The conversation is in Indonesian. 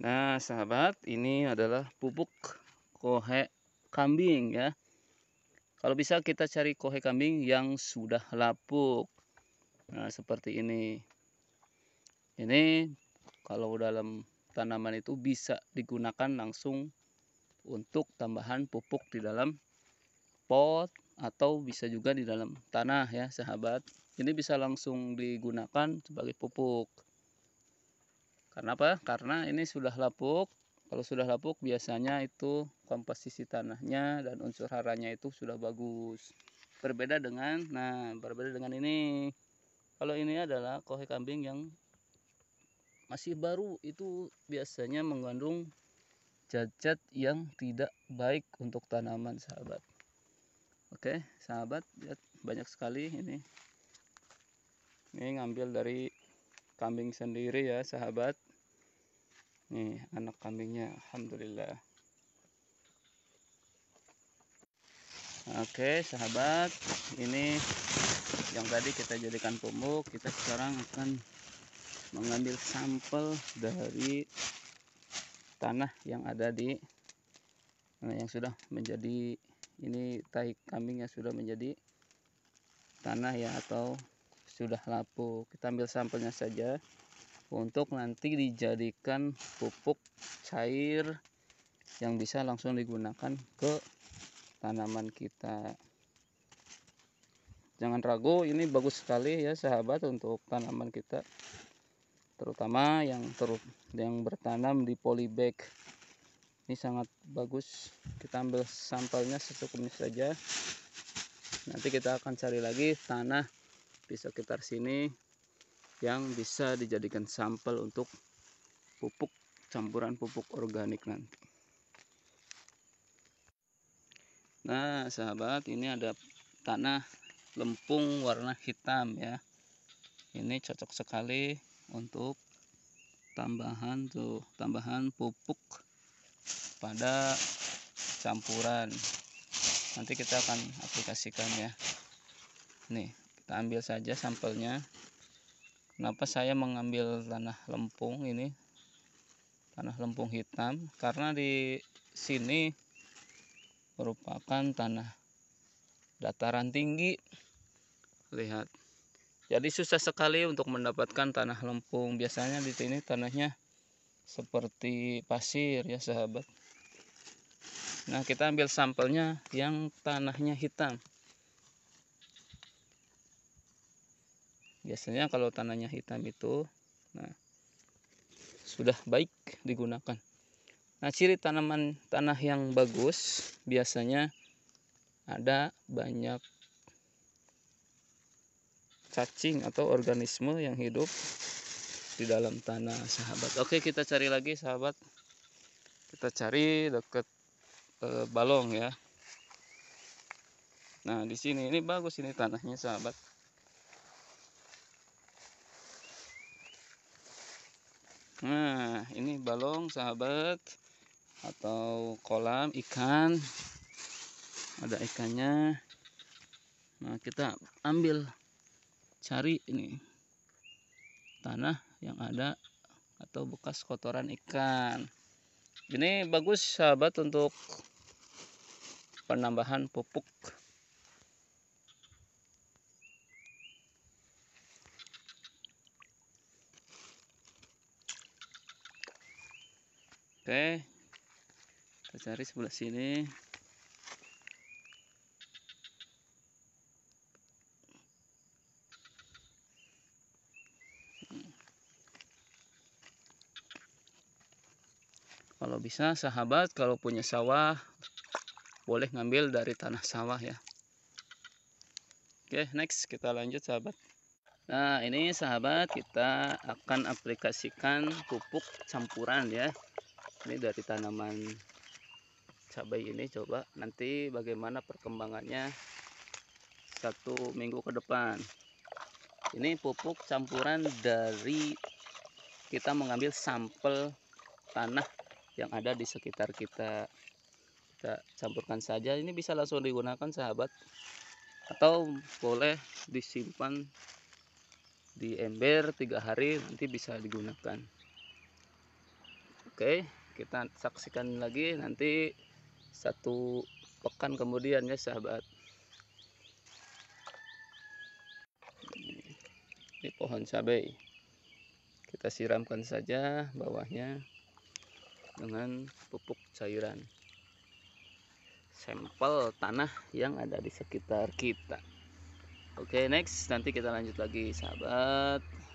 Nah, sahabat, ini adalah pupuk kohe kambing ya. Kalau bisa kita cari kohe kambing yang sudah lapuk. Nah, seperti ini. Ini kalau dalam tanaman itu bisa digunakan langsung untuk tambahan pupuk di dalam pot atau bisa juga di dalam tanah ya, sahabat. Ini bisa langsung digunakan sebagai pupuk. Karena apa? Karena ini sudah lapuk. Kalau sudah lapuk biasanya itu komposisi tanahnya dan unsur haranya itu sudah bagus. Berbeda dengan nah, berbeda dengan ini. Kalau ini adalah kohe kambing yang masih baru itu biasanya mengandung cacat yang tidak baik untuk tanaman sahabat. Oke, sahabat, lihat banyak sekali ini. Ini ngambil dari kambing sendiri ya sahabat nih anak kambingnya Alhamdulillah Oke sahabat ini yang tadi kita jadikan pemuk kita sekarang akan mengambil sampel dari tanah yang ada di nah, yang sudah menjadi ini tahi kambingnya sudah menjadi tanah ya atau sudah lapuk kita ambil sampelnya saja untuk nanti dijadikan pupuk cair yang bisa langsung digunakan ke tanaman kita jangan ragu ini bagus sekali ya sahabat untuk tanaman kita terutama yang ter yang bertanam di polybag ini sangat bagus kita ambil sampelnya secukupnya saja nanti kita akan cari lagi tanah di sekitar sini yang bisa dijadikan sampel untuk pupuk campuran pupuk organik nanti. Nah, sahabat, ini ada tanah lempung warna hitam ya. Ini cocok sekali untuk tambahan tuh, tambahan pupuk pada campuran. Nanti kita akan aplikasikan ya. Nih, kita ambil saja sampelnya kenapa saya mengambil tanah lempung ini tanah lempung hitam karena di sini merupakan tanah dataran tinggi lihat jadi susah sekali untuk mendapatkan tanah lempung biasanya di sini tanahnya seperti pasir ya sahabat nah kita ambil sampelnya yang tanahnya hitam biasanya kalau tanahnya hitam itu nah sudah baik digunakan nah ciri tanaman tanah yang bagus biasanya ada banyak cacing atau organisme yang hidup di dalam tanah sahabat oke kita cari lagi sahabat kita cari dekat e, eh, balong ya nah di sini ini bagus ini tanahnya sahabat Nah, ini balong sahabat atau kolam ikan. Ada ikannya. Nah, kita ambil cari ini tanah yang ada atau bekas kotoran ikan. Ini bagus sahabat untuk penambahan pupuk oke kita cari sebelah sini kalau bisa sahabat kalau punya sawah boleh ngambil dari tanah sawah ya oke next kita lanjut sahabat nah ini sahabat kita akan aplikasikan pupuk campuran ya ini dari tanaman cabai ini coba nanti bagaimana perkembangannya satu minggu ke depan ini pupuk campuran dari kita mengambil sampel tanah yang ada di sekitar kita kita campurkan saja ini bisa langsung digunakan sahabat atau boleh disimpan di ember tiga hari nanti bisa digunakan oke okay kita saksikan lagi nanti satu pekan kemudian ya sahabat ini pohon cabai kita siramkan saja bawahnya dengan pupuk cairan sampel tanah yang ada di sekitar kita oke next nanti kita lanjut lagi sahabat